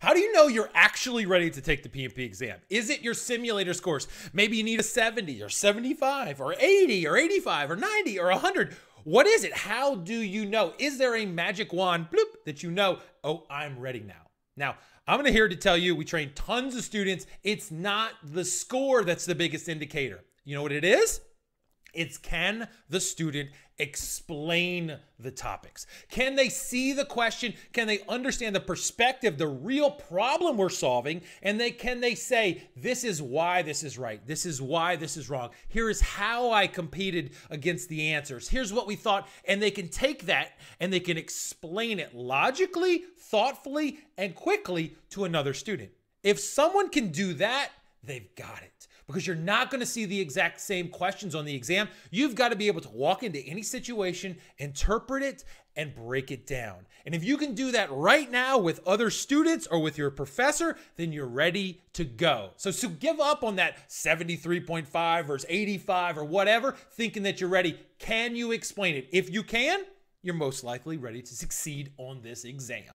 How do you know you're actually ready to take the PMP exam? Is it your simulator scores? Maybe you need a 70 or 75 or 80 or 85 or 90 or 100. What is it? How do you know? Is there a magic wand bloop that you know, oh, I'm ready now? Now, I'm gonna here to tell you we train tons of students. It's not the score that's the biggest indicator. You know what it is? It's can the student explain the topics? Can they see the question? Can they understand the perspective, the real problem we're solving? And they can they say, this is why this is right. This is why this is wrong. Here is how I competed against the answers. Here's what we thought. And they can take that and they can explain it logically, thoughtfully, and quickly to another student. If someone can do that, they've got it. Because you're not going to see the exact same questions on the exam. You've got to be able to walk into any situation, interpret it, and break it down. And if you can do that right now with other students or with your professor, then you're ready to go. So, so give up on that 73.5 versus 85 or whatever, thinking that you're ready. Can you explain it? If you can, you're most likely ready to succeed on this exam.